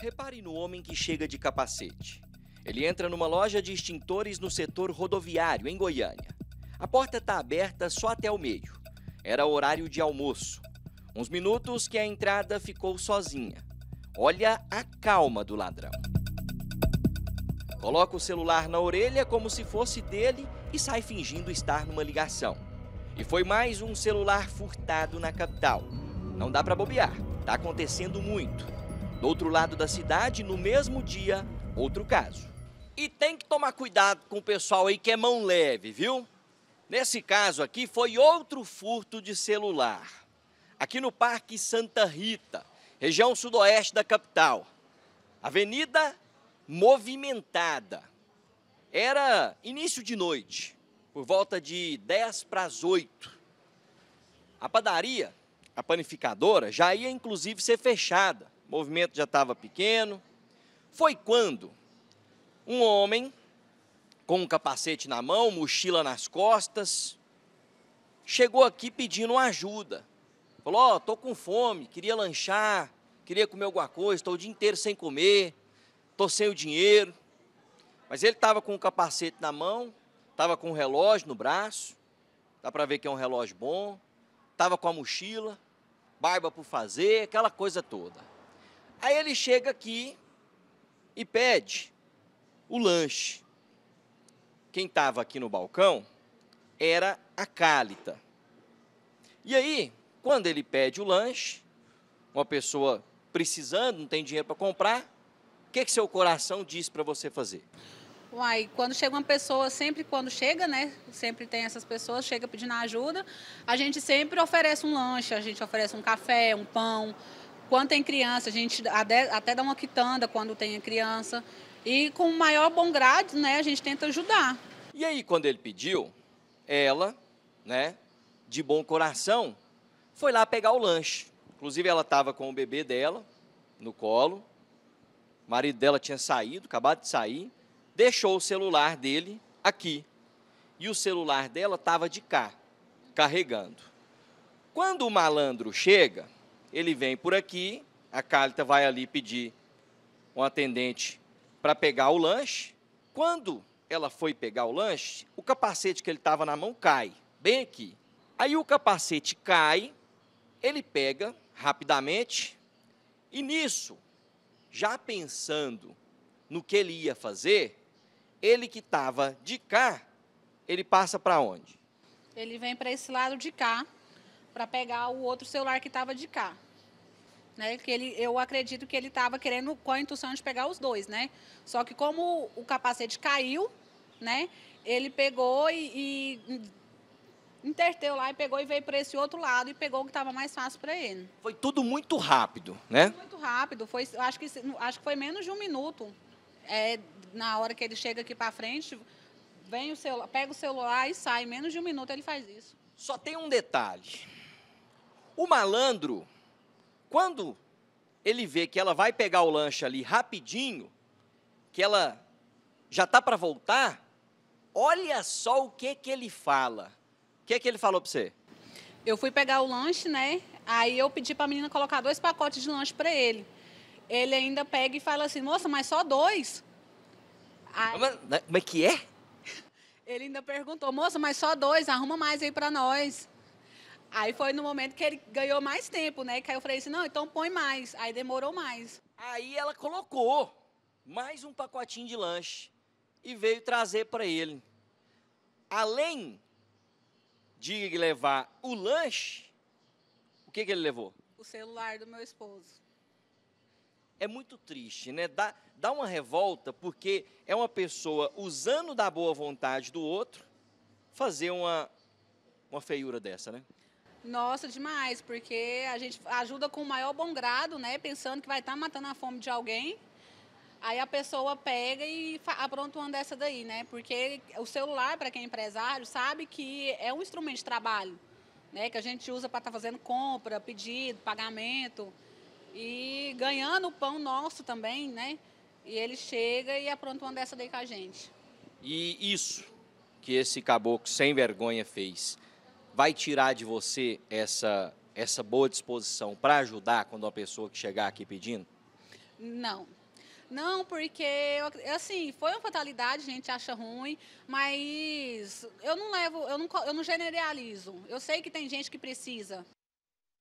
Repare no homem que chega de capacete. Ele entra numa loja de extintores no setor rodoviário, em Goiânia. A porta está aberta só até o meio. Era horário de almoço. Uns minutos que a entrada ficou sozinha. Olha a calma do ladrão. Coloca o celular na orelha como se fosse dele e sai fingindo estar numa ligação. E foi mais um celular furtado na capital. Não dá para bobear, tá acontecendo muito. Do outro lado da cidade, no mesmo dia, outro caso. E tem que tomar cuidado com o pessoal aí que é mão leve, viu? Nesse caso aqui foi outro furto de celular. Aqui no Parque Santa Rita, região sudoeste da capital. Avenida movimentada. Era início de noite, por volta de 10 para as 8. A padaria, a panificadora, já ia inclusive ser fechada o movimento já estava pequeno. Foi quando um homem com um capacete na mão, mochila nas costas, chegou aqui pedindo ajuda. Falou: Ó, oh, tô com fome, queria lanchar, queria comer alguma coisa, estou o dia inteiro sem comer, Tô sem o dinheiro. Mas ele estava com o capacete na mão, estava com o relógio no braço, dá para ver que é um relógio bom, estava com a mochila, barba por fazer, aquela coisa toda. Aí ele chega aqui e pede o lanche. Quem estava aqui no balcão era a Cálita. E aí, quando ele pede o lanche, uma pessoa precisando, não tem dinheiro para comprar, o que, que seu coração diz para você fazer? Uai, quando chega uma pessoa, sempre quando chega, né? Sempre tem essas pessoas, chega pedindo ajuda, a gente sempre oferece um lanche, a gente oferece um café, um pão, quando tem criança, a gente até dá uma quitanda quando tem criança. E com o maior bom grado, né, a gente tenta ajudar. E aí, quando ele pediu, ela, né, de bom coração, foi lá pegar o lanche. Inclusive, ela estava com o bebê dela no colo. O marido dela tinha saído, acabado de sair. Deixou o celular dele aqui. E o celular dela estava de cá, carregando. Quando o malandro chega, ele vem por aqui, a Cálita vai ali pedir um atendente para pegar o lanche. Quando ela foi pegar o lanche, o capacete que ele estava na mão cai, bem aqui. Aí o capacete cai, ele pega rapidamente, e nisso, já pensando no que ele ia fazer, ele que estava de cá, ele passa para onde? Ele vem para esse lado de cá, para pegar o outro celular que estava de cá. Né, que ele, eu acredito que ele estava querendo com a intuição de pegar os dois, né? Só que como o capacete caiu, né? Ele pegou e, e interteu lá e pegou e veio para esse outro lado e pegou o que estava mais fácil para ele. Foi tudo muito rápido, né? Foi muito rápido, foi, acho que acho que foi menos de um minuto. É, na hora que ele chega aqui para frente, vem o celular, pega o celular e sai. menos de um minuto ele faz isso. Só tem um detalhe. O malandro, quando ele vê que ela vai pegar o lanche ali rapidinho, que ela já está para voltar, olha só o que que ele fala. O que que ele falou para você? Eu fui pegar o lanche, né? Aí eu pedi para a menina colocar dois pacotes de lanche para ele. Ele ainda pega e fala assim: "Moça, mas só dois?" Aí... Como é né, que é? Ele ainda perguntou: "Moça, mas só dois, arruma mais aí para nós." Aí foi no momento que ele ganhou mais tempo, né? Que aí eu falei assim, não, então põe mais. Aí demorou mais. Aí ela colocou mais um pacotinho de lanche e veio trazer para ele. Além de levar o lanche, o que, que ele levou? O celular do meu esposo. É muito triste, né? Dá, dá uma revolta, porque é uma pessoa usando da boa vontade do outro fazer uma, uma feiura dessa, né? Nossa, demais, porque a gente ajuda com o maior bom grado, né? Pensando que vai estar tá matando a fome de alguém. Aí a pessoa pega e apronta uma dessa daí, né? Porque o celular, para quem é empresário, sabe que é um instrumento de trabalho, né? Que a gente usa para estar tá fazendo compra, pedido, pagamento. E ganhando o pão nosso também, né? E ele chega e apronta uma dessa daí com a gente. E isso que esse caboclo sem vergonha fez vai tirar de você essa, essa boa disposição para ajudar quando uma pessoa que chegar aqui pedindo? Não. Não, porque, assim, foi uma fatalidade, a gente acha ruim, mas eu não levo, eu não, eu não generalizo. Eu sei que tem gente que precisa.